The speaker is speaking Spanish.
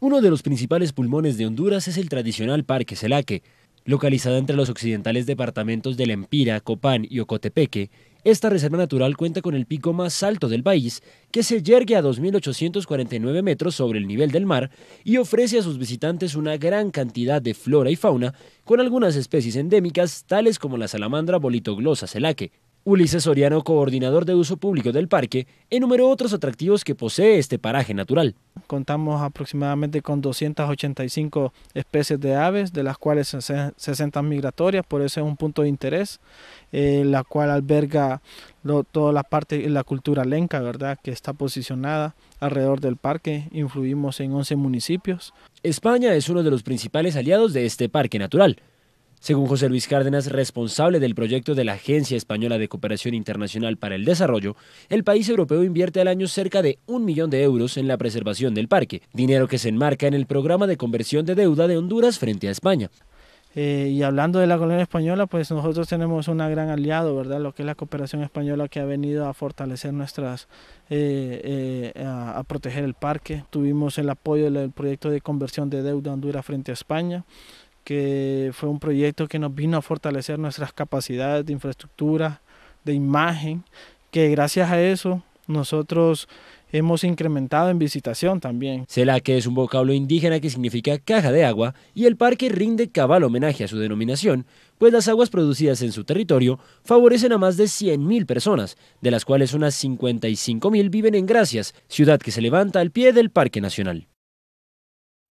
Uno de los principales pulmones de Honduras es el tradicional Parque Celaque. Localizada entre los occidentales departamentos de Lempira, Copán y Ocotepeque, esta reserva natural cuenta con el pico más alto del país, que se yergue a 2.849 metros sobre el nivel del mar y ofrece a sus visitantes una gran cantidad de flora y fauna, con algunas especies endémicas tales como la salamandra bolitoglosa celaque, Ulises Soriano, coordinador de uso público del parque, enumeró otros atractivos que posee este paraje natural. Contamos aproximadamente con 285 especies de aves, de las cuales 60 migratorias, por eso es un punto de interés, eh, la cual alberga toda la parte de la cultura lenca, ¿verdad?, que está posicionada alrededor del parque, influimos en 11 municipios. España es uno de los principales aliados de este parque natural. Según José Luis Cárdenas, responsable del proyecto de la Agencia Española de Cooperación Internacional para el Desarrollo, el país europeo invierte al año cerca de un millón de euros en la preservación del parque, dinero que se enmarca en el programa de conversión de deuda de Honduras frente a España. Eh, y hablando de la colonia española, pues nosotros tenemos un gran aliado, ¿verdad? Lo que es la cooperación española que ha venido a fortalecer nuestras, eh, eh, a, a, proteger el parque. Tuvimos el apoyo del proyecto de conversión de deuda Honduras frente a España que fue un proyecto que nos vino a fortalecer nuestras capacidades de infraestructura, de imagen, que gracias a eso nosotros hemos incrementado en visitación también. Celaque es un vocablo indígena que significa caja de agua y el parque rinde cabal homenaje a su denominación, pues las aguas producidas en su territorio favorecen a más de 100.000 personas, de las cuales unas 55.000 viven en Gracias, ciudad que se levanta al pie del Parque Nacional.